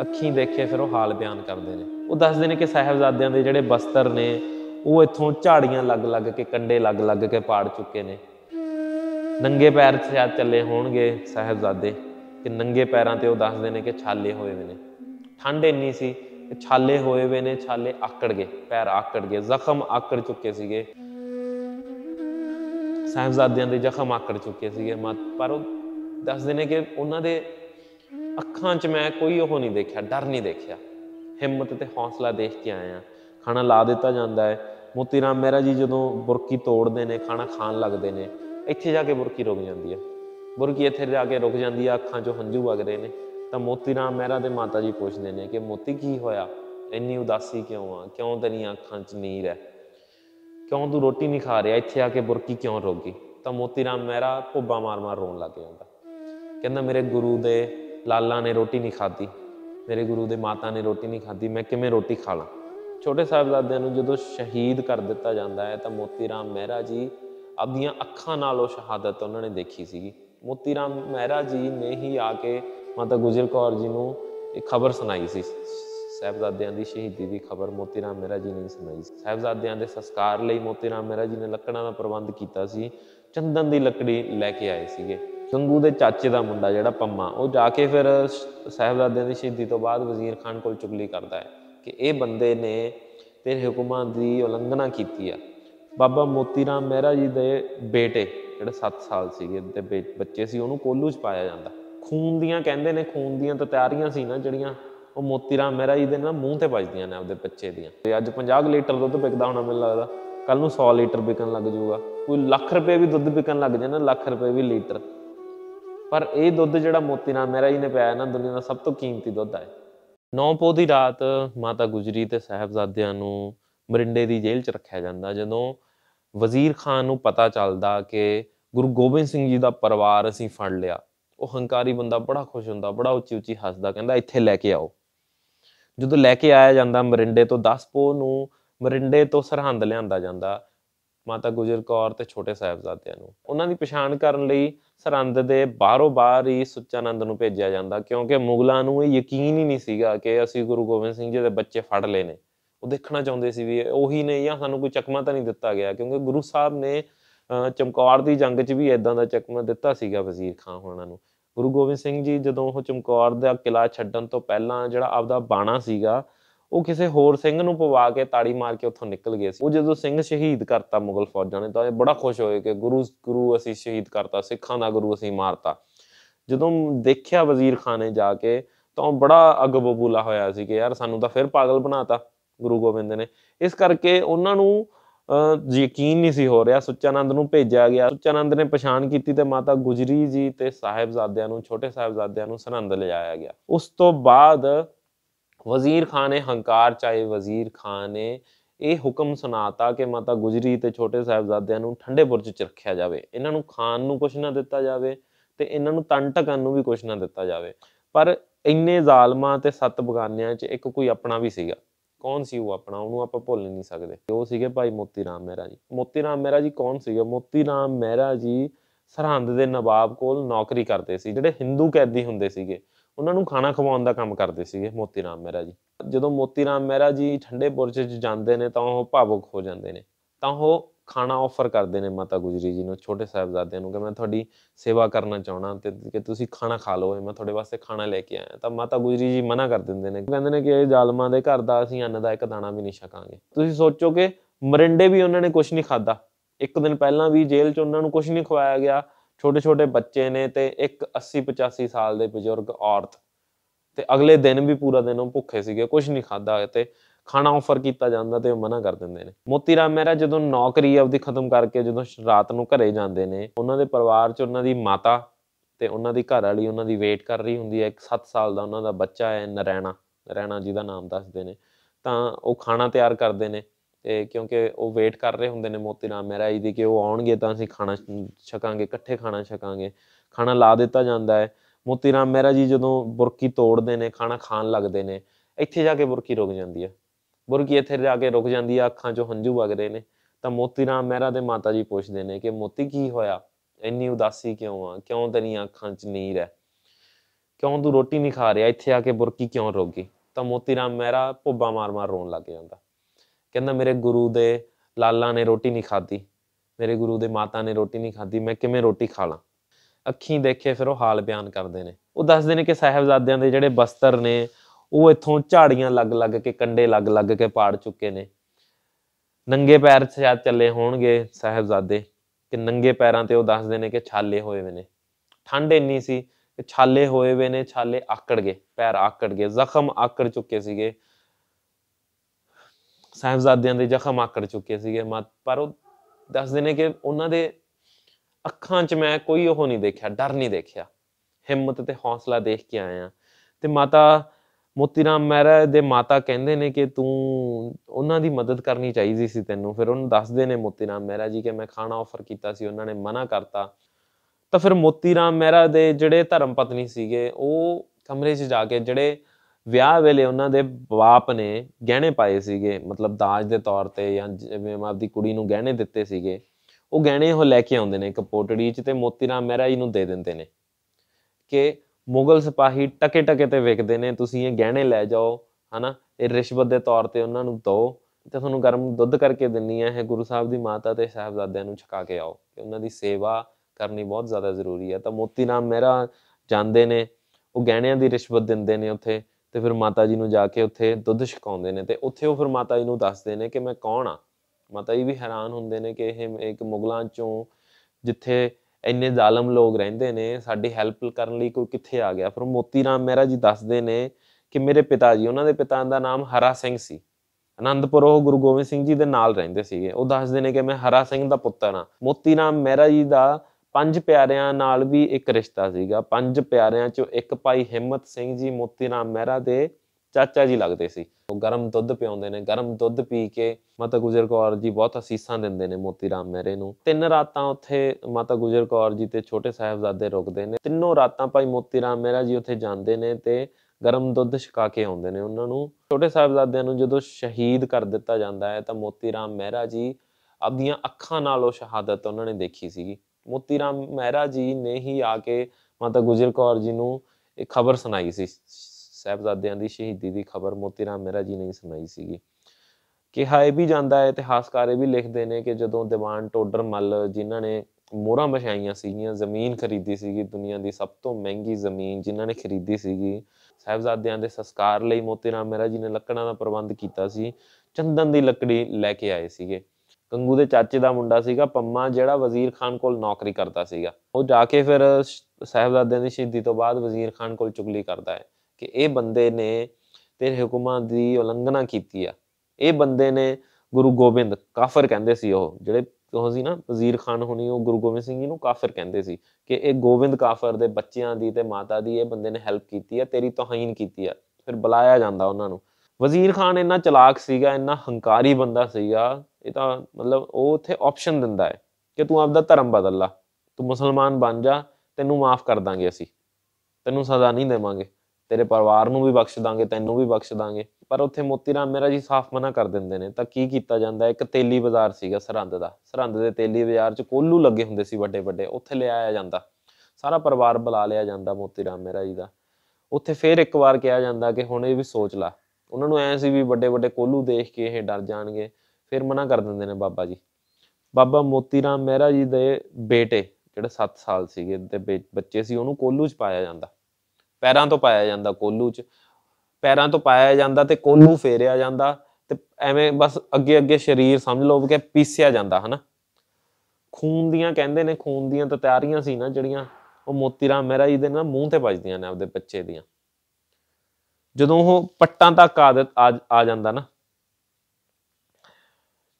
ਅੱਖੀਂ ਦੇਖੇ ਫਿਰ ਉਹ ਹਾਲ ਬਿਆਨ ਕਰਦੇ ਨੇ ਉਹ ਦੱਸਦੇ ਨੇ ਕਿ ਸਹਿਬਜ਼ਾਦਿਆਂ ਦੇ ਜਿਹੜੇ ਬਸਤਰ ਨੇ ਉਹ ਇੱਥੋਂ ਝਾੜੀਆਂ ਲੱਗ-ਲੱਗ ਕੇ ਕੰਡੇ ਲੱਗ-ਲੱਗ ਕੇ ਪਾੜ ਚੁੱਕੇ ਨੇ ਨੰਗੇ ਪੈਰ ਸ਼ਾਇਦ ਚੱਲੇ ਹੋਣਗੇ ਸਹਿਬਜ਼ਾਦੇ ਕਿ ਨੰਗੇ ਪੈਰਾਂ ਤੇ ਉਹ ਦੱਸਦੇ ਨੇ ਕਿ ਛਾਲੇ ਹੋਏ ਵੇ ਨੇ ਠੰਡ ਇੰਨੀ ਸੀ ਕਿ ਛਾਲੇ ਹੋਏ ਵੇ ਨੇ ਛਾਲੇ ਆਕੜ ਗਏ ਪੈਰ ਆਕੜ ਗਏ ਜ਼ਖਮ ਆਕੜ ਚੁੱਕੇ ਸੀਗੇ ਸਾਹਿਬਜ਼ਾਦਿਆਂ ਦੇ ਜ਼ਖਮ ਆਕੜ ਚੁੱਕੇ ਸੀਗੇ ਮਤ ਪਰ ਉਹ ਦੱਸਦੇ ਨੇ ਕਿ ਉਹਨਾਂ ਦੇ ਅੱਖਾਂ 'ਚ ਮੈਂ ਕੋਈ ਉਹ ਨਹੀਂ ਦੇਖਿਆ ਡਰ ਨਹੀਂ ਦੇਖਿਆ ਹਿੰਮਤ ਤੇ ਹੌਸਲਾ ਦੇਖ ਕੇ ਆਇਆ ਖਾਣਾ ਲਾ ਦਿੱਤਾ ਜਾਂਦਾ ਹੈ ਮੋਤੀ ਰਾਮ ਮਹਿਰਾ ਜੀ ਜਦੋਂ ਬੁਰਕੀ ਤੋੜਦੇ ਨੇ ਖਾਣਾ ਖਾਣ ਲੱਗਦੇ ਨੇ ਇੱਥੇ ਜਾ ਕੇ ਬੁਰਕੀ ਰੁਕ ਜਾਂਦੀ ਹੈ ਬੁਰਕੀ ਇੱਥੇ ਜਾ ਕੇ ਰੁਕ ਜਾਂਦੀ ਆ ਅੱਖਾਂ 'ਚੋਂ ਹੰਝੂ ਵਗ ਰਹੇ ਨੇ ਤਾਂ ਮੋਤੀ ਰਾਮ ਮਹਿਰਾ ਦੇ ਮਾਤਾ ਜੀ ਪੁੱਛਦੇ ਨੇ ਕਿ ਮੋਤੀ ਕੀ ਹੋਇਆ ਇੰਨੀ ਉਦਾਸੀ ਕਿਉਂ ਆ ਕਿਉਂ ਤੇਰੀਆਂ ਅੱਖਾਂ 'ਚ ਨੀਰ ਹੈ ਕਿਉਂ ਤੂੰ ਰੋਟੀ ਨਹੀਂ ਖਾ ਰਿਹਾ ਇੱਥੇ ਆ ਕੇ ਬੁਰਕੀ ਕਿਉਂ ਰੋਗੀ ਤਾਂ ਮੋਤੀ ਰਾਮ ਮਹਿਰਾ ਭੁੱਬਾ ਮਾਰ-ਮਾਰ ਰੋਣ ਲੱਗ ਜਾਂਦਾ ਕਹਿੰਦਾ ਮੇਰੇ ਗੁਰੂ ਦੇ ਲਾਲਾ ਨੇ ਰੋਟੀ ਨਹੀਂ ਖਾਧੀ ਮੇਰੇ ਗੁਰੂ ਦੇ ਮਾਤਾ ਨੇ ਰੋਟੀ ਨਹੀਂ ਖਾਧੀ ਮੈਂ ਕਿਵੇਂ ਰੋਟੀ ਖਾ ਲਾਂ ਛੋਟੇ ਸਾਹਿਬਜ਼ਾਦਿਆਂ ਨੂੰ ਜਦੋਂ ਸ਼ਹੀਦ ਕਰ ਦਿੱਤਾ ਜਾਂਦਾ ਹੈ ਤਾਂ ਮੋਤੀ ਰਾਮ ਮਹਿਰਾ ਜੀ ਆਪਣੀਆਂ ਅੱਖਾਂ ਨਾਲ ਉਹ ਸ਼ਹਾਦਤ ਉਹਨਾਂ ਨੇ ਦੇਖੀ ਸੀਗੀ ਮੋਤੀ ਰਾਮ ਮਹਿਰਾ ਜੀ ਨੇ ਹੀ ਆ ਕੇ ਮਾਤਾ ਗੁਜਰ ਕੌਰ ਜੀ ਨੂੰ ਇਹ ਖਬਰ ਸੁਣਾਈ ਸੀ ਸਾਹਿਬਜ਼ਾਦਿਆਂ ਦੀ ਸ਼ਹੀਦੀ ਦੀ ਖਬਰ ਮੋਤੀ ਰਾਮ ਮਹਿਰਾ ਜੀ ਨੇ ਸੁਣਾਈ ਸੀ ਸਾਹਿਬਜ਼ਾਦਿਆਂ ਦੇ ਸੰਸਕਾਰ ਲਈ ਮੋਤੀ ਰਾਮ ਮਹਿਰਾ ਜੀ ਨੇ ਲੱਕੜਾਂ ਦਾ ਪ੍ਰਬੰਧ ਕੀਤਾ ਸੀ ਚੰਦਨ ਦੀ ਲੱਕੜੀ ਲੈ ਕੇ ਆਏ ਸੀਗੇ ਗੰਗੂ ਦੇ ਚਾਚੇ ਦਾ ਮੁੰਡਾ ਜਿਹੜਾ ਪੰਮਾ ਉਹ ਜਾ ਕੇ ਫਿਰ ਸਹਿਬਜ਼ਾਦਿਆਂ ਦੀ ਸ਼ਹੀਦੀ ਤੋਂ ਬਾਅਦ ਵਜ਼ੀਰ ਖਾਨ ਕੋਲ ਚੁਗਲੀ ਕਰਦਾ ਹੈ ਕਿ ਇਹ ਬੰਦੇ ਨੇ ਤੇਰੇ ਹੁਕਮਾਂ ਦੀ ਉਲੰਘਣਾ ਕੀਤੀ ਆ ਬਾਬਾ ਮੋਤੀ ਰਾਮ ਮਹਿਰਾ ਜੀ ਦੇ ਬੇਟੇ ਜਿਹੜੇ 7 ਸਾਲ ਸੀਗੇ ਤੇ ਬੱਚੇ ਸੀ ਉਹਨੂੰ ਕੋਲੂ 'ਚ ਪਾਇਆ ਜਾਂਦਾ ਖੂਨ ਦੀਆਂ ਕਹਿੰਦੇ ਨੇ ਖੂਨ ਦੀਆਂ ਤਿਆਰੀਆਂ ਸੀ ਨਾ ਜਿਹੜੀਆਂ ਉਹ ਮੋਤੀ ਰਾਮ ਮਹਿਰਾ ਜੀ ਦੇ ਨਾਲ ਮੂੰਹ ਤੇ ਵੱਜਦੀਆਂ ਨੇ ਆਪਦੇ ਬੱਚੇ ਦੀਆਂ ਤੇ ਅੱਜ 50 ਲੀਟਰ ਦੁੱਧ ਵਿਕਦਾ ਹੋਣਾ ਮੈਨੂੰ ਲੱਗਦਾ ਕੱਲ ਨੂੰ 100 ਲੀਟਰ ਵਿਕਣ ਲੱਗ ਜਾਊਗਾ ਕੋਈ ਲੱਖ ਰੁਪਏ ਵੀ ਦੁੱਧ ਵਿਕਣ ਲੱਗ ਜਾਣਾ ਲੱਖ ਰੁਪਏ ਵੀ ਲੀਟਰ ਪਰ ਇਹ ਦੁੱਧ ਜਿਹੜਾ ਮੋਤੀ ਨਾਲ ਮੇਰਾ ਹੀ ਨੇ ਪਿਆ ਨਾ ਦੁਨੀਆ ਦਾ ਸਭ ਤੋਂ ਕੀਮਤੀ ਦੁੱਧ ਹੈ ਨੌ ਪੋ ਦੀ ਰਾਤ ਮਾਤਾ ਗੁਜਰੀ ਤੇ ਸਹਬਜ਼ਾਦਿਆਂ ਨੂੰ ਮਰਿੰਡੇ ਦੀ ਜੇਲ੍ਹ 'ਚ ਰੱਖਿਆ ਜਾਂਦਾ ਜਦੋਂ ਵਜ਼ੀਰ ਖਾਨ ਨੂੰ ਪਤਾ ਚੱਲਦਾ ਕਿ ਗੁਰੂ ਗੋਬਿੰਦ ਸਿੰਘ ਜੀ ਦਾ ਪਰਿਵਾਰ ਅਸੀਂ ਫੜ ਲਿਆ ਉਹ ਹੰਕਾਰੀ ਬੰਦਾ ਬੜਾ ਖੁਸ਼ ਹੁੰਦਾ ਬੜਾ ਉੱਚੀ ਉੱਚੀ ਹੱਸਦਾ ਕਹਿੰਦਾ ਇੱਥੇ ਲੈ ਕੇ ਆਓ ਜਦੋਂ ਲੈ ਕੇ ਆਇਆ ਜਾਂਦਾ ਮਰਿੰਡੇ ਤੋਂ 10 ਪੋ ਨੂੰ ਮਰਿੰਡੇ ਤੋਂ ਸਰਹੰਦ ਲਿਆਂਦਾ ਜਾਂਦਾ ਮਾਤਾ ਗੁਜਰ ਕੌਰ ਤੇ ਛੋਟੇ ਸਾਹਿਬਜ਼ਾਦਿਆਂ ਨੂੰ ਉਹਨਾਂ ਦੀ ਪਛਾਣ ਕਰਨ ਲਈ ਸਰੰਦ ਦੇ ਬਾਹਰੋਂ ਬਾਹਰ ਹੀ ਸੁੱਚਾਨੰਦ ਨੂੰ ਭੇਜਿਆ ਜਾਂਦਾ ਕਿਉਂਕਿ ਮੁਗਲਾਂ ਨੂੰ ਇਹ ਯਕੀਨ ਹੀ ਨਹੀਂ ਸੀਗਾ ਕਿ ਅਸੀਂ ਗੁਰੂ ਗੋਬਿੰਦ ਸਿੰਘ ਜੀ ਦੇ ਬੱਚੇ ਫੜ ਲਏ ਨੇ ਉਹ ਦੇਖਣਾ ਚਾਹੁੰਦੇ ਸੀ ਵੀ ਉਹੀ ਨੇ ਜਾਂ ਸਾਨੂੰ ਕੋਈ ਚਕਮਾ ਤਾਂ ਨਹੀਂ ਦਿੱਤਾ ਗਿਆ ਕਿਉਂਕਿ ਗੁਰੂ ਸਾਹਿਬ ਨੇ ਚਮਕੌਰ ਦੀ ਜੰਗ 'ਚ ਵੀ ਇਦਾਂ ਦਾ ਚਕਮਾ ਦਿੱਤਾ ਸੀਗਾ ਵਜ਼ੀਰ ਖਾਨ ਹੋਣਾ ਨੂੰ ਗੁਰੂ ਗੋਬਿੰਦ ਸਿੰਘ ਜੀ ਜਦੋਂ ਉਹ ਚਮਕੌਰ ਦਾ ਕਿਲਾ ਛੱਡਣ ਤੋਂ ਪਹਿਲਾਂ ਜਿਹੜਾ ਆਪਦਾ ਬਾਣਾ ਸੀਗਾ ਉਹ ਕਿਸੇ ਹੋਰ ਸਿੰਘ ਨੂੰ ਪਵਾ ਕੇ ਤਾੜੀ ਮਾਰ ਕੇ ਉੱਥੋਂ ਨਿਕਲ ਗਏ ਸੀ ਉਹ ਜਦੋਂ ਸਿੰਘ ਸ਼ਹੀਦ ਕਰਤਾ ਮੁਗਲ ਫੌਜਾਂ ਨੇ ਤਾਂ ਇਹ ਬੜਾ ਖੁਸ਼ ਹੋਏ ਕਿ ਗੁਰੂ ਗੁਰੂ ਅਸੀਂ ਸ਼ਹੀਦ ਕਰਤਾ ਸਿੱਖਾਂ ਦਾ ਗੁਰੂ ਅਸੀਂ ਮਾਰਤਾ ਜਦੋਂ ਦੇਖਿਆ ਵਜ਼ੀਰ ਖਾਨ ਨੇ ਜਾ ਕੇ ਤਾਂ ਬੜਾ ਅਗਬਬੂਲਾ ਹੋਇਆ ਸੀ ਕਿ ਯਾਰ ਸਾਨੂੰ ਤਾਂ ਫਿਰ ਪਾਗਲ ਬਣਾਤਾ ਗੁਰੂ ਗੋਬਿੰਦ ਨੇ ਇਸ ਕਰਕੇ ਉਹਨਾਂ ਨੂੰ ਯਕੀਨ ਨਹੀਂ ਸੀ ਹੋ ਰਿਹਾ ਸੁਚਾਨੰਦ ਨੂੰ ਭੇਜਿਆ ਗਿਆ ਸੁਚਾਨੰਦ ਨੇ ਪਛਾਣ ਕੀਤੀ ਤੇ ਮਾਤਾ ਗੁਜਰੀ ਜੀ ਤੇ ਸਾਹਿਬਜ਼ਾਦਿਆਂ ਨੂੰ ਛੋਟੇ ਸਾਹਿਬਜ਼ਾਦਿਆਂ ਨੂੰ ਸਰਹੰਦ ਲਿਜਾਇਆ ਗਿਆ ਉਸ ਤੋਂ ਬਾਅਦ ਵਜ਼ੀਰ ਖਾਨ ਨੇ ਹੰਕਾਰ ਚਾਏ ਵਜ਼ੀਰ ਖਾਨ ਨੇ ਇਹ ਹੁਕਮ ਸੁਣਾਤਾ ਕਿ ਮਾਤਾ ਗੁਜਰੀ ਤੇ ਛੋਟੇ ਸਾਹਿਬਜ਼ਾਦਿਆਂ ਨੂੰ ਠੰਡੇ ਬੁਰਜ 'ਚ ਰੱਖਿਆ ਜਾਵੇ ਇਹਨਾਂ ਨੂੰ ਖਾਣ ਨੂੰ ਕੁਛ ਨਾ ਦਿੱਤਾ ਜਾਵੇ ਤੇ ਇਹਨਾਂ ਨੂੰ ਤਨ ਟਕਨ ਨੂੰ ਵੀ ਕੁਛ ਨਾ ਦਿੱਤਾ ਜਾਵੇ ਪਰ ਇੰਨੇ ਜ਼ਾਲਮਾਂ ਤੇ ਸੱਤ ਬਗਾਨਿਆਂ 'ਚ ਇੱਕ ਕੋਈ ਆਪਣਾ ਵੀ ਸੀਗਾ ਕੌਣ ਸੀ ਉਹ ਆਪਣਾ ਉਹਨੂੰ ਆਪਾਂ ਭੁੱਲ ਨਹੀਂ ਸਕਦੇ ਉਹ ਸੀਗੇ ਭਾਈ ਮੋਤੀ ਰਾਮ ਮਹਿਰਾ ਜੀ ਮੋਤੀ ਰਾਮ ਮਹਿਰਾ ਜੀ ਕੌਣ ਸੀਗੇ ਮੋਤੀ ਰਾਮ ਮਹਿਰਾ ਜੀ ਸਰਹੰਦ ਦੇ ਨਵਾਬ ਕੋਲ ਨੌਕਰੀ ਕਰਦੇ ਸੀ ਜਿਹੜੇ ਹਿੰਦੂ ਕੈਦੀ ਹੁੰਦੇ ਸੀਗੇ ਉਹਨਾਂ ਨੂੰ ਖਾਣਾ ਖਵਾਉਣ ਦਾ ਕੰਮ ਕਰਦੇ ਸੀਗੇ ਮੋਤੀ ਰਾਮ ਮਹਿਰਾ ਜੀ ਜਦੋਂ ਮੋਤੀ ਰਾਮ ਮਹਿਰਾ ਜੀ ਠੰਡੇ ਬੁਰਜ 'ਚ ਜਾਂਦੇ ਨੇ ਤਾਂ ਉਹ ਭਾਵੁਕ ਹੋ ਜਾਂਦੇ ਨੇ ਤਾਂ ਉਹ ਖਾਣਾ ਆਫਰ ਕਰਦੇ ਨੇ ਮਾਤਾ ਗੁਜਰੀ ਜੀ ਨੂੰ ਛੋਟੇ ਸਾਹਿਬਜ਼ਾਦਿਆਂ ਨੂੰ ਕਿ ਮੈਂ ਤੁਹਾਡੀ ਸੇਵਾ ਕਰਨਾ ਚਾਹਣਾ ਤੇ ਕਿ ਤੁਸੀਂ ਖਾਣਾ ਖਾ ਲਓ ਮੈਂ ਤੁਹਾਡੇ ਵਾਸਤੇ ਖਾਣਾ ਲੈ ਕੇ ਆਇਆ ਤਾਂ ਮਾਤਾ ਗੁਜਰੀ ਜੀ ਮਨਾ ਕਰ ਦਿੰਦੇ ਨੇ ਕਹਿੰਦੇ ਨੇ ਕਿ ਇਹ ਜ਼ਾਲਮਾਂ ਦੇ ਘਰ ਦਾ ਅਸੀਂ ਅੰਨ ਦਾ ਇੱਕ ਦਾਣਾ ਵੀ ਨਹੀਂ ਛਕਾਂਗੇ ਤੁਸੀਂ ਸੋਚੋ ਕਿ ਮਰਿੰਡੇ ਵੀ ਉਹਨਾਂ ਨੇ ਕੁਝ ਨਹੀਂ ਖਾਦਾ ਇੱਕ ਦਿਨ ਪਹਿਲਾਂ ਵੀ ਜੇਲ੍ਹ 'ਚ ਉਹਨਾਂ ਨੂੰ ਕੁਝ ਨਹੀਂ ਖਵਾਇਆ ਗਿਆ ਛੋਟੇ ਛੋਟੇ ਬੱਚੇ ਨੇ ਤੇ ਇੱਕ 80 85 ਸਾਲ ਦੇ ਬਜ਼ੁਰਗ ਔਰਤ ਤੇ ਅਗਲੇ ਦਿਨ ਵੀ ਪੂਰਾ ਦਿਨ ਉਹ ਭੁੱਖੇ ਸੀਗੇ ਕੁਝ ਨਹੀਂ ਖਾਦਾ ਤੇ ਖਾਣਾ ਆਫਰ ਕੀਤਾ ਜਾਂਦਾ ਤੇ ਉਹ ਮਨਾ ਕਰ ਦਿੰਦੇ ਨੇ ਮੋਤੀ ਰਾਮ ਮਹਿਰਾ ਜਦੋਂ ਨੌਕਰੀ ਆਪਦੀ ਖਤਮ ਕਰਕੇ ਜਦੋਂ ਰਾਤ ਨੂੰ ਘਰੇ ਜਾਂਦੇ ਨੇ ਉਹਨਾਂ ਦੇ ਪਰਿਵਾਰ 'ਚ ਉਹਨਾਂ ਦੀ ਮਾਤਾ ਤੇ ਉਹਨਾਂ ਦੀ ਘਰ ਵਾਲੀ ਉਹਨਾਂ ਦੀ ਵੇਟ ਕਰ ਰਹੀ ਹੁੰਦੀ ਹੈ ਇੱਕ 7 ਸਾਲ ਦਾ ਉਹਨਾਂ ਦਾ ਬੱਚਾ ਹੈ ਨਰੈਣਾ ਨਰੈਣਾ ਜੀ ਦਾ ਨਾਮ ਦੱਸਦੇ ਨੇ ਤਾਂ ਉਹ ਖਾਣਾ ਤਿਆਰ ਕਰਦੇ ਨੇ ਤੇ ਕਿਉਂਕਿ ਉਹ ਵੇਟ ਕਰ ਰਹੇ ਹੁੰਦੇ ਨੇ ਮੋਤੀ ਰਾਮ ਮਹਿਰਾ ਜੀ ਦੀ ਕਿ ਉਹ ਆਉਣਗੇ ਤਾਂ ਅਸੀਂ ਖਾਣਾ ਛਕਾਂਗੇ ਇਕੱਠੇ ਖਾਣਾ ਛਕਾਂਗੇ ਖਾਣਾ ਲਾ ਦਿੱਤਾ ਜਾਂਦਾ ਹੈ ਮੋਤੀ ਰਾਮ ਮਹਿਰਾ ਜੀ ਜਦੋਂ ਬੁਰਕੀ ਤੋੜਦੇ ਨੇ ਖਾਣਾ ਖਾਣ ਲੱਗਦੇ ਨੇ ਇੱਥੇ ਜਾ ਕੇ ਬੁਰਕੀ ਰੁਕ ਜਾਂਦੀ ਹੈ ਬੁਰਕੀ ਇੱਥੇ ਜਾ ਕੇ ਰੁਕ ਜਾਂਦੀ ਆ ਅੱਖਾਂ 'ਚੋਂ ਹੰਝੂ ਵਗਦੇ ਨੇ ਤਾਂ ਮੋਤੀ ਰਾਮ ਮਹਿਰਾ ਦੇ ਮਾਤਾ ਜੀ ਪੁੱਛਦੇ ਨੇ ਕਿ ਮੋਤੀ ਕੀ ਹੋਇਆ ਇੰਨੀ ਉਦਾਸੀ ਕਿਉਂ ਆ ਕਿਉਂ ਤੇਰੀਆਂ ਅੱਖਾਂ 'ਚ ਨੀਰ ਹੈ ਕਿਉਂ ਤੂੰ ਰੋਟੀ ਨਹੀਂ ਖਾ ਰਿਹਾ ਇੱਥੇ ਆ ਕੇ ਬੁਰਕੀ ਕਿਉਂ ਰੁਕ ਗਈ ਤਾਂ ਮੋਤੀ ਰਾਮ ਮਹਿਰਾ ਪੁੱਬਾ ਮਾਰ-ਮਾਰ ਰੋਣ ਲੱਗ ਜਾਂਦਾ ਕਹਿੰਦਾ ਮੇਰੇ ਗੁਰੂ ਦੇ ਲਾਲਾ ਨੇ ਰੋਟੀ ਨਹੀਂ ਖਾਧੀ ਮੇਰੇ ਗੁਰੂ ਦੇ ਮਾਤਾ ਨੇ ਰੋਟੀ ਨਹੀਂ ਖਾਧੀ ਮੈਂ ਕਿਵੇਂ ਰੋਟੀ ਖਾ ਲਾਂ ਅੱਖੀਂ ਦੇਖੇ ਫਿਰ ਉਹ ਹਾਲ ਬਿਆਨ ਕਰਦੇ ਨੇ ਉਹ ਦੱਸਦੇ ਨੇ ਕਿ ਸਹਿਬਜ਼ਾਦਿਆਂ ਦੇ ਜਿਹੜੇ ਬਸਤਰ ਨੇ ਉਹ ਇੱਥੋਂ ਝਾੜੀਆਂ ਲੱਗ-ਲੱਗ ਕੇ ਕੰਡੇ ਲੱਗ-ਲੱਗ ਕੇ ਪਾੜ ਚੁੱਕੇ ਨੇ ਨੰਗੇ ਪੈਰ ਸਿਆਦ ਚੱਲੇ ਹੋਣਗੇ ਸਹਿਬਜ਼ਾਦੇ ਕਿ ਨੰਗੇ ਪੈਰਾਂ ਤੇ ਉਹ ਦੱਸਦੇ ਨੇ ਕਿ ਛਾਲੇ ਹੋਏ ਵੇ ਨੇ ਠੰਡ ਇੰਨੀ ਸੀ ਕਿ ਛਾਲੇ ਹੋਏ ਵੇ ਨੇ ਛਾਲੇ ਆਕੜ ਗਏ ਪੈਰ ਆਕੜ ਗਏ ਜ਼ਖਮ ਆਕੜ ਚੁੱਕੇ ਸੀਗੇ ਸਾਹਿਬਜ਼ਾਦਿਆਂ ਦੇ ਜ਼ਖਮ ਆਕੜ ਚੁੱਕੇ ਸੀਗੇ ਮਤ ਪਰ ਉਹ ਦੱਸਦੇ ਨੇ ਕਿ ਉਹਨਾਂ ਦੇ ਅੱਖਾਂ 'ਚ ਮੈਂ ਕੋਈ ਉਹ ਨਹੀਂ ਦੇਖਿਆ ਡਰ ਨਹੀਂ ਦੇਖਿਆ ਹਿੰਮਤ ਤੇ ਹੌਸਲਾ ਦੇਖ ਕੇ ਆਇਆ ਤੇ ਮਾਤਾ ਮੋਤੀਰਾਮ ਮਹਿਰਾ ਦੇ ਮਾਤਾ ਕਹਿੰਦੇ ਨੇ ਕਿ ਤੂੰ ਉਹਨਾਂ ਦੀ ਮਦਦ ਕਰਨੀ ਚਾਹੀਦੀ ਸੀ ਤੈਨੂੰ ਫਿਰ ਉਹਨੂੰ ਦੱਸਦੇ ਨੇ ਮੋਤੀਰਾਮ ਮਹਿਰਾ ਜੀ ਕਿ ਮੈਂ ਖਾਣਾ ਆਫਰ ਕੀਤਾ ਸੀ ਉਹਨਾਂ ਨੇ ਮਨਾ ਕਰਤਾ ਤਾਂ ਫਿਰ ਮੋਤੀਰਾਮ ਮਹਿਰਾ ਦੇ ਜਿਹੜੇ ਧਰਮ ਪਤਨੀ ਸੀਗੇ ਉਹ ਕਮਰੇ 'ਚ ਜਾ ਕੇ ਜਿਹੜੇ ਵਿਆਹ ਵੇਲੇ ਉਹਨਾਂ ਦੇ ਬਾਪ ਨੇ ਗਹਿਣੇ ਪਾਏ ਸੀਗੇ ਮਤਲਬ ਦਾਜ ਦੇ ਤੌਰ ਤੇ ਜਾਂ ਜਿਵੇਂ ਆਪਦੀ ਕੁੜੀ ਨੂੰ ਗਹਿਣੇ ਦਿੱਤੇ ਸੀਗੇ ਉਹ ਗਹਿਣੇ ਉਹ ਲੈ ਕੇ ਆਉਂਦੇ ਨੇ ਪੋਟੜੀ 'ਚ ਤੇ ਮੋਤੀਰਾਮ ਮਹਿਰਾ ਜੀ ਨੂੰ ਦੇ ਦਿੰਦੇ ਨੇ ਕਿ ਮੁਗਲ ਸਿਪਾਹੀ ਟਕੇ ਟਕੇ ਤੇ ਵੇਖਦੇ ਨੇ ਤੁਸੀਂ ਇਹ ਗਹਿਣੇ ਲੈ ਜਾਓ ਹਨਾ ਇਹ ਰਿਸ਼ਵਤ ਦੇ ਤੌਰ ਤੇ ਉਹਨਾਂ ਨੂੰ ਦਿਓ ਤੇ ਤੁਹਾਨੂੰ ਗਰਮ ਦੁੱਧ ਕਰਕੇ ਦਿੰਨੀ ਹੈ ਗੁਰੂ ਸਾਹਿਬ ਦੀ ਮਾਤਾ ਤੇ ਸਾਹਿਬਜ਼ਾਦਿਆਂ ਨੂੰ ਛਕਾ ਕੇ ਆਓ ਕਿ ਉਹਨਾਂ ਦੀ ਸੇਵਾ ਕਰਨੀ ਬਹੁਤ ਜ਼ਿਆਦਾ ਜ਼ਰੂਰੀ ਹੈ ਤਾਂ ਮੋਤੀ ਰਾਮ ਮਹਿਰਾ ਜਾਂਦੇ ਨੇ ਉਹ ਗਹਿਣਿਆਂ ਦੀ ਰਿਸ਼ਵਤ ਦਿੰਦੇ ਨੇ ਉੱਥੇ ਤੇ ਫਿਰ ਮਾਤਾ ਜੀ ਨੂੰ ਜਾ ਕੇ ਉੱਥੇ ਦੁੱਧ ਛਕਾਉਂਦੇ ਨੇ ਤੇ ਉੱਥੇ ਉਹ ਫਿਰ ਮਾਤਾ ਜੀ ਨੂੰ ਦੱਸਦੇ ਨੇ ਕਿ ਮੈਂ ਕੌਣ ਆ ਮਾਤਾ ਜੀ ਵੀ ਹੈਰਾਨ ਹੁੰਦੇ ਨੇ ਕਿ ਇਹ ਇੱਕ ਮੁਗਲਾਂ ਚੋਂ ਜਿੱਥੇ ਇੰਨੇ ਜ਼ਾਲਮ ਲੋਕ ਰਹਿੰਦੇ ਨੇ ਸਾਡੀ ਹੈਲਪ ਕਰਨ ਲਈ ਕੋਈ ਕਿੱਥੇ ਆ ਗਿਆ ਫਿਰ ਮੋਤੀ ਰਾਮ ਮਹਿਰਾ ਜੀ ਦੱਸਦੇ ਨੇ ਕਿ ਮੇਰੇ ਪਿਤਾ ਜੀ ਉਹਨਾਂ ਦੇ ਪਿਤਾ ਦਾ ਨਾਮ ਹਰਾ ਸਿੰਘ ਸੀ ਆਨੰਦਪੁਰ ਉਹ ਗੁਰੂ ਗੋਬਿੰਦ ਸਿੰਘ ਜੀ ਦੇ ਨਾਲ ਰਹਿੰਦੇ ਸੀਗੇ ਉਹ ਦੱਸਦੇ ਨੇ ਕਿ ਮੈਂ ਹਰਾ ਸਿੰਘ ਦਾ ਪੁੱਤਰ ਆ ਮੋਤੀ ਰਾਮ ਮਹਿਰਾ ਜੀ ਦਾ ਪੰਜ ਪਿਆਰਿਆਂ ਨਾਲ ਵੀ ਇੱਕ ਰਿਸ਼ਤਾ ਸੀਗਾ ਪੰਜ ਪਿਆਰਿਆਂ ਚੋਂ ਇੱਕ ਭਾਈ ਹਿੰਮਤ ਸਿੰਘ ਜੀ ਮੋਤੀ ਰਾਮ ਮਹਿਰਾ ਦੇ ਚਾਚਾ ਜੀ ਲੱਗਦੇ ਸੀ ਉਹ ਗਰਮ ਦੁੱਧ ਪਿਉਂਦੇ ਨੇ ਗਰਮ ਦੁੱਧ ਪੀ ਕੇ ਮਾਤਾ ਗੁਜਰ ਕੌਰ ਜੀ ਬਹੁਤ ਅਸੀਸਾਂ ਦਿੰਦੇ ਨੇ ਮੋਤੀ ਰਾਮ ਮਹਿਰੇ ਨੂੰ ਤਿੰਨ ਰਾਤਾਂ ਉੱਥੇ ਮਾਤਾ ਗੁਜਰ ਕੌਰ ਜੀ ਤੇ ਛੋਟੇ ਸਾਹਿਬਜ਼ਾਦੇ ਰੁਕਦੇ ਨੇ ਤਿੰਨੋਂ ਰਾਤਾਂ ਭਾਈ ਮੋਤੀ ਰਾਮ ਮਹਿਰਾ ਜੀ ਉੱਥੇ ਜਾਂਦੇ ਨੇ ਤੇ ਗਰਮ ਦੁੱਧ ਛਕਾ ਕੇ ਆਉਂਦੇ ਨੇ ਉਹਨਾਂ ਨੂੰ ਛੋਟੇ ਸਾਹਿਬਜ਼ਾਦਿਆਂ ਨੂੰ ਜਦੋਂ ਸ਼ਹੀਦ ਕਰ ਦਿੱਤਾ ਜਾਂਦਾ ਹੈ ਤਾਂ ਮੋਤੀ ਰਾਮ ਮਹਿਰਾ ਜੀ ਆਪਣੀਆਂ ਅੱਖਾਂ ਨਾਲ ਉਹ ਸ਼ਹਾਦਤ ਉਹਨਾਂ ਨੇ ਦੇਖੀ ਸੀਗੀ ਮੋਤੀ ਰਾਮ ਮਹਿਰਾ ਜੀ ਨੇ ਹੀ ਆ ਕੇ ਮਾਤਾ ਗੁਜਰ ਕੌਰ ਜੀ ਨੂੰ ਇਹ ਖਬਰ ਸੁਣਾਈ ਸੀ ਸਹਿਬਜ਼ਾਦਿਆਂ ਦੀ ਸ਼ਹੀਦੀ ਦੀ ਖਬਰ ਮੋਤੀ ਰਾਮ ਮਹਿਰਾ ਜੀ ਨੇ ਹੀ ਸੁਣਾਈ ਸੀਗੀ ਕਿਹਾ ਇਹ ਵੀ ਜਾਂਦਾ ਹੈ ਇਤਿਹਾਸਕਾਰ ਇਹ ਵੀ ਲਿਖਦੇ ਨੇ ਕਿ ਜਦੋਂ ਦੀਵਾਨ ਟੋਡਰ ਮੱਲ ਜਿਨ੍ਹਾਂ ਨੇ ਮੋਹਰਾਂ ਮਛਾਈਆਂ ਸੀਗੀਆਂ ਜ਼ਮੀਨ ਖਰੀਦੀ ਸੀਗੀ ਦੁਨੀਆ ਦੀ ਸਭ ਤੋਂ ਮਹਿੰਗੀ ਜ਼ਮੀਨ ਜਿਨ੍ਹਾਂ ਨੇ ਖਰੀਦੀ ਸੀਗੀ ਸਹਿਬਜ਼ਾਦਿਆਂ ਦੇ ਸੰਸਕਾਰ ਲਈ ਮੋਤੀ ਰਾਮ ਮਹਿਰਾ ਜੀ ਨੇ ਲੱਕੜਾਂ ਦਾ ਪ੍ਰਬੰਧ ਕੀਤਾ ਸੀ ਚੰਦਨ ਦੀ ਲੱਕੜੀ ਲੈ ਕੇ ਆਏ ਸੀਗੇ ਕੰਗੂ ਦੇ ਚਾਚੇ ਦਾ ਮੁੰਡਾ ਸੀਗਾ ਪੰਮਾ ਜਿਹੜਾ ਵਜ਼ੀਰ ਖਾਨ ਕੋਲ ਨੌਕਰੀ ਕਰਦਾ ਸੀਗਾ ਉਹ ਜਾ ਕੇ ਫਿਰ ਸਹਿਬਜ਼ਾਦਿਆਂ ਦੀ ਸ਼ਹੀਦੀ ਤੋਂ ਬਾਅਦ ਵਜ਼ੀਰ ਖਾਨ ਕੋਲ ਚੁਗਲੀ ਕਰਦਾ ਹੈ ਕਿ ਇਹ ਬੰਦੇ ਨੇ ਤੇਰੇ ਹੁਕਮਾਂ ਦੀ ਉਲੰਘਣਾ ਕੀਤੀ ਆ ਇਹ ਬੰਦੇ ਨੇ ਗੁਰੂ ਗੋਬਿੰਦ ਕਾਫਰ ਕਹਿੰਦੇ ਸੀ ਉਹ ਜਿਹੜੇ ਉਹ ਸੀ ਨਾ ਵਜ਼ੀਰ ਖਾਨ ਹੁਣੀ ਉਹ ਗੁਰੂ ਗੋਬਿੰਦ ਸਿੰਘ ਜੀ ਨੂੰ ਕਾਫਰ ਕਹਿੰਦੇ ਸੀ ਕਿ ਇਹ ਗੋਬਿੰਦ ਕਾਫਰ ਦੇ ਬੱਚਿਆਂ ਦੀ ਤੇ ਮਾਤਾ ਦੀ ਇਹ ਬੰਦੇ ਨੇ ਹੈਲਪ ਕੀਤੀ ਆ ਤੇਰੀ ਤੋਹੀਨ ਕੀਤੀ ਆ ਫਿਰ ਬੁਲਾਇਆ ਜਾਂਦਾ ਉਹਨਾਂ ਨੂੰ ਵਜ਼ੀਰ ਖਾਨ ਇੰਨਾ ਚਲਾਕ ਸੀਗਾ ਇੰਨਾ ਹੰਕਾਰੀ ਬੰਦਾ ਸੀਗਾ ਇਹ ਤਾਂ ਮਤਲਬ ਉਹ ਉੱਥੇ ਆਪਸ਼ਨ ਦਿੰਦਾ ਹੈ ਕਿ ਤੂੰ ਆਪਦਾ ਧਰਮ ਬਦਲ ਲਾ ਤੂੰ ਮੁਸਲਮਾਨ ਬਣ ਜਾ ਤੈਨੂੰ ਮਾਫ ਕਰ ਦਾਂਗੇ ਅਸੀਂ ਤੈਨੂੰ ਸਜ਼ਾ ਨਹੀਂ ਦੇਵਾਂਗੇ ਤੇਰੇ ਪਰਿਵਾਰ ਨੂੰ ਵੀ ਬਖਸ਼ ਦਾਂਗੇ ਤੈਨੂੰ ਵੀ ਬਖਸ਼ ਦਾਂਗੇ ਪਰ ਉੱਥੇ ਮੋਤੀ ਰਾਮ ਮੇਰਾ ਜੀ ਸਾਫ਼ ਮਨਾ ਕਰ ਦਿੰਦੇ ਨੇ ਤਾਂ ਕੀ ਕੀਤਾ ਜਾਂਦਾ ਇੱਕ ਤੇਲੀ ਬਾਜ਼ਾਰ ਸੀਗਾ ਸਰੰਦ ਦਾ ਸਰੰਦ ਦੇ ਤੇਲੀ ਬਾਜ਼ਾਰ 'ਚ ਕੋਲੂ ਲੱਗੇ ਹੁੰਦੇ ਸੀ ਵੱਡੇ ਵੱਡੇ ਉੱਥੇ ਲਿਆਇਆ ਜਾਂਦਾ ਸਾਰਾ ਪਰਿਵਾਰ ਬੁਲਾ ਲਿਆ ਜਾਂਦਾ ਮੋਤੀ ਰਾਮ ਮੇਰਾ ਜੀ ਦਾ ਉੱਥੇ ਫੇਰ ਇੱਕ ਵਾਰ ਕਿਹਾ ਜਾਂਦਾ ਕਿ ਹੁਣ ਇਹ ਵੀ ਸੋਚ ਲੈ ਉਹਨਾਂ ਨੂੰ ਐ ਸੀ ਵੀ ਵੱਡੇ ਵੱਡੇ ਕੋਲੂ ਦੇਖ ਕੇ ਇਹ ਡਰ ਜਾਣਗੇ ਫਿਰ ਮਨਾ ਕਰ ਦਿੰਦੇ ਨੇ ਬਾਬਾ ਜੀ ਬਾਬਾ ਮੋਤੀ ਰਾਮ ਮਹਿਰਾ ਜੀ ਦੇ ਬੇਟੇ ਜਿਹੜੇ 7 ਸਾਲ ਸੀਗੇ ਤੇ ਬੱਚੇ ਸੀ ਉਹਨੂੰ ਕੋਲੂ 'ਚ ਪਾਇਆ ਜਾਂਦਾ ਪੈਰਾਂ ਤੋਂ ਪਾਇਆ ਜਾਂਦਾ ਕੋਲੂ 'ਚ ਪੈਰਾਂ ਤੋਂ ਪਾਇਆ ਜਾਂਦਾ ਤੇ ਕੋਲੂ ਫੇਰਿਆ ਜਾਂਦਾ ਤੇ ਐਵੇਂ ਬਸ ਅੱਗੇ ਅੱਗੇ ਸਰੀਰ ਸਮਝ ਲਓ ਕਿ ਪੀਸਿਆ ਜਾਂਦਾ ਹਨਾ ਖੂਨ ਦੀਆਂ ਕਹਿੰਦੇ ਨੇ ਖੂਨ ਦੀਆਂ ਤਿਆਰੀਆਂ ਸੀ ਨਾ ਜਿਹੜੀਆਂ ਉਹ ਮੋਤੀ ਰਾਮ ਮਹਿਰਾ ਜੀ ਦੇ ਨਾ ਮੂੰਹ ਤੇ ਵੱਜਦੀਆਂ ਨੇ ਆਪਦੇ ਬੱਚੇ ਦੀਆਂ ਜਦੋਂ ਉਹ ਪੱਟਾਂ ਤੱਕ ਆ ਆ ਜਾਂਦਾ ਨਾ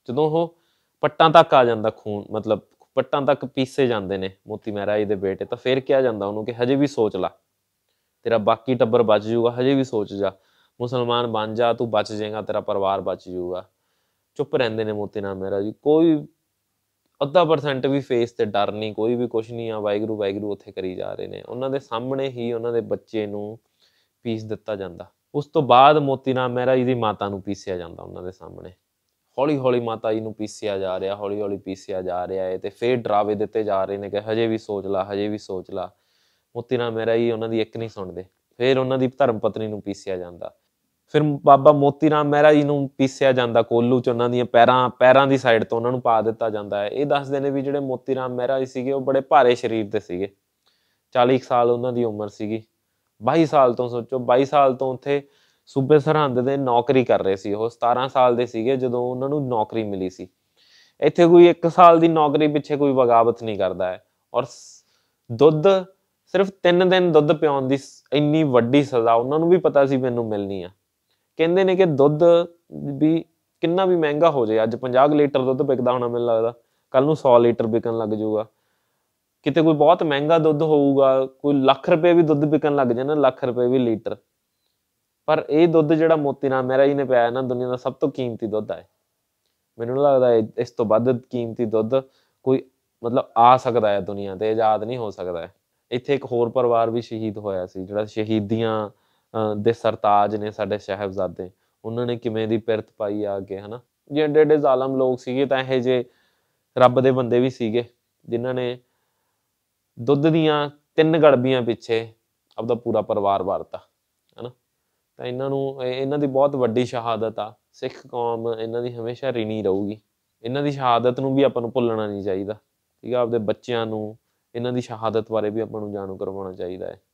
ਜਦੋਂ ਉਹ ਪੱਟਾਂ ਤੱਕ ਆ ਜਾਂਦਾ ਖੂਨ ਮਤਲਬ ਪੱਟਾਂ ਤੱਕ ਪੀਸੇ ਜਾਂਦੇ ਨੇ ਮੋਤੀ ਮਹਾਰਾਜ ਦੇ ਬੇਟੇ ਤਾਂ ਫਿਰ ਕਿਹਾ ਜਾਂਦਾ ਉਹਨੂੰ ਕਿ ਹਜੇ ਵੀ ਸੋਚ ਲਾ ਤੇਰਾ ਬਾਕੀ ਟੱਬਰ ਬਚ ਜਾਊਗਾ ਹਜੇ ਵੀ ਸੋਚ ਜਾ ਮੁਸਲਮਾਨ ਬਣ ਜਾ ਤੂੰ ਬਚ ਜਾਏਗਾ ਤੇਰਾ ਪਰਿਵਾਰ ਬਚ ਜਾਊਗਾ ਚੁੱਪ ਰਹਿੰਦੇ ਨੇ ਮੋਤੀ ਨਾਮ ਮਹਿਰਾ ਜੀ ਕੋਈ ਅੱਧਾ ਪਰਸੈਂਟ ਵੀ ਫੇਸ ਤੇ ਡਰ ਨਹੀਂ ਕੋਈ ਵੀ ਕੁਝ ਨਹੀਂ ਆ ਵਾਇਗਰੂ ਵਾਇਗਰੂ ਉੱਥੇ ਕਰੀ ਜਾ ਰਹੇ ਨੇ ਉਹਨਾਂ ਦੇ ਸਾਹਮਣੇ ਹੀ ਉਹਨਾਂ ਦੇ ਬੱਚੇ ਨੂੰ ਪੀਸ ਦਿੱਤਾ ਜਾਂਦਾ ਉਸ ਤੋਂ ਬਾਅਦ ਮੋਤੀ ਨਾਮ ਮਹਿਰਾ ਜੀ ਦੀ ਮਾਤਾ ਨੂੰ ਪੀਸਿਆ ਜਾਂਦਾ ਉਹਨਾਂ ਦੇ ਸਾਹਮਣੇ ਹੌਲੀ-ਹੌਲੀ ਮਾਤਾ ਜੀ ਨੂੰ ਪੀਸਿਆ ਜਾ ਰਿਹਾ ਹੌਲੀ-ਹੌਲੀ ਪੀਸਿਆ ਜਾ ਰਿਹਾ ਹੈ ਤੇ ਫੇਰ ਡਰਾਵੇ ਦਿੱਤੇ ਜਾ ਰਹੇ ਨੇ ਕਿ ਹਜੇ ਵੀ ਸੋਚ ਲਾ ਹਜੇ ਵੀ ਸੋਚ ਲਾ ਮੋਤੀ ਨਾਲ ਮੇਰਾ ਹੀ ਉਹਨਾਂ ਦੀ ਇੱਕ ਨਹੀਂ ਸੁਣਦੇ ਫੇਰ ਉਹਨਾਂ ਦੀ ਧਰਮ ਪਤਨੀ ਨੂੰ ਪੀਸਿਆ ਜਾਂਦਾ ਫਿਰ ਬਾਬਾ ਮੋਤੀ ਰਾਮ ਮਹਿਰਾ ਜੀ ਨੂੰ ਪੀਸਿਆ ਜਾਂਦਾ ਕੋਲੂ ਚ ਉਹਨਾਂ ਦੀਆਂ ਪੈਰਾਂ ਪੈਰਾਂ ਦੀ ਸਾਈਡ ਤੋਂ ਉਹਨਾਂ ਨੂੰ ਪਾ ਦਿੱਤਾ ਜਾਂਦਾ ਹੈ ਇਹ ਦੱਸਦੇ ਨੇ ਵੀ ਜਿਹੜੇ ਮੋਤੀ ਰਾਮ ਮਹਿਰਾ ਜੀ ਸੀਗੇ ਉਹ ਬੜੇ ਭਾਰੇ ਸਰੀਰ ਦੇ ਸੀਗੇ 40 ਸਾਲ ਉਹਨਾਂ ਦੀ ਉਮਰ ਸੀਗੀ 22 ਸਾਲ ਤੋਂ ਸੋਚੋ 22 ਸਾਲ ਤੋਂ ਉੱਥੇ ਸੂਬੇ ਸਰਹੰਦ ਦੇ ਨੌਕਰੀ ਕਰ ਰਹੇ ਸੀ ਉਹ 17 ਸਾਲ ਦੇ ਸੀਗੇ ਜਦੋਂ ਉਹਨਾਂ ਨੂੰ ਨੌਕਰੀ ਮਿਲੀ ਸੀ ਇੱਥੇ ਕੋਈ 1 ਸਾਲ ਦੀ ਨੌਕਰੀ ਪਿੱਛੇ ਕੋਈ ਬਗਾਵਤ ਨਹੀਂ ਕਰਦਾ ਹੈ ਔਰ ਦੁੱਧ ਸਿਰਫ 3 ਦਿਨ ਦੁੱਧ ਪਿਉਣ ਦੀ ਇੰਨੀ ਵੱਡੀ ਸਜ਼ਾ ਉਹਨਾਂ ਨੂੰ ਵੀ ਪਤਾ ਸੀ ਮੈਨੂੰ ਮਿਲਣੀ ਆ ਕਹਿੰਦੇ ਨੇ ਕਿ ਦੁੱਧ ਵੀ ਕਿੰਨਾ ਵੀ ਮਹਿੰਗਾ ਹੋ ਜਾਏ ਅੱਜ 50 ਲੀਟਰ ਦੁੱਧ ਵਿਕਦਾ ਹੋਣਾ ਮੈਨੂੰ ਲੱਗਦਾ ਕੱਲ ਨੂੰ 100 ਲੀਟਰ ਵਿਕਣ ਲੱਗ ਜਾਊਗਾ ਕਿਤੇ ਕੋਈ ਬਹੁਤ ਮਹਿੰਗਾ ਦੁੱਧ ਹੋਊਗਾ ਕੋਈ ਲੱਖ ਰੁਪਏ ਵੀ ਦੁੱਧ ਵਿਕਣ ਲੱਗ ਜਾਣਾ ਲੱਖ ਰੁਪਏ ਵੀ ਲੀਟਰ ਪਰ ਇਹ ਦੁੱਧ ਜਿਹੜਾ ਮੋਤੀ ਨਾਲ ਮੇਰਾ ਜੀ ਨੇ ਪਿਆਇਆ ਨਾ ਦੁਨੀਆ ਦਾ ਸਭ ਤੋਂ ਕੀਮਤੀ ਦੁੱਧ ਹੈ ਮੈਨੂੰ ਲੱਗਦਾ ਇਸ ਤੋਂ ਵੱਧ ਕੀਮਤੀ ਦੁੱਧ ਕੋਈ ਮਤਲਬ ਆ ਸਕਦਾ ਹੈ ਦੁਨੀਆ ਤੇ ਆਜ਼ਾਦ ਨਹੀਂ ਹੋ ਸਕਦਾ ਇੱਥੇ ਇੱਕ ਹੋਰ ਪਰਿਵਾਰ ਵੀ ਸ਼ਹੀਦ ਹੋਇਆ ਸੀ ਜਿਹੜਾ ਸ਼ਹੀਦੀਆਂ ਦੇ ਸਰਤਾਜ ਨੇ ਸਾਡੇ ਸ਼ਹਿਬਜ਼ਾਦੇ ਉਹਨਾਂ ਨੇ ਕਿਵੇਂ ਦੀ ਪਿਰਤ ਪਾਈ ਆ ਕੇ ਹਨਾ ਜਿਹੜੇ ਡੇ ਜ਼ਾਲਮ ਲੋਕ ਸੀਗੇ ਤਾਂ ਇਹ ਜੇ ਰੱਬ ਦੇ ਬੰਦੇ ਵੀ ਸੀਗੇ ਜਿਨ੍ਹਾਂ ਨੇ ਦੁੱਧ ਦੀਆਂ ਤਿੰਨ ਗੜਬੀਆਂ ਪਿੱਛੇ ਆਪਦਾ ਪੂਰਾ ਪਰਿਵਾਰ ਵਾਰਤਾ ਤਾਂ ਇਹਨਾਂ ਨੂੰ ਇਹਨਾਂ ਦੀ ਬਹੁਤ ਵੱਡੀ ਸ਼ਹਾਦਤ ਆ ਸਿੱਖ ਕੌਮ ਇਹਨਾਂ ਦੀ ਹਮੇਸ਼ਾ ਰਿਣੀ ਰਹੂਗੀ ਇਹਨਾਂ ਦੀ ਸ਼ਹਾਦਤ ਨੂੰ ਵੀ ਆਪਾਂ ਨੂੰ ਭੁੱਲਣਾ ਨਹੀਂ ਚਾਹੀਦਾ ਠੀਕ ਆ ਆਪਦੇ ਬੱਚਿਆਂ ਨੂੰ ਇਹਨਾਂ ਦੀ ਸ਼ਹਾਦਤ ਬਾਰੇ ਵੀ ਆਪਾਂ ਨੂੰ ਜਾਣੂ ਕਰਵਾਉਣਾ ਚਾਹੀਦਾ ਹੈ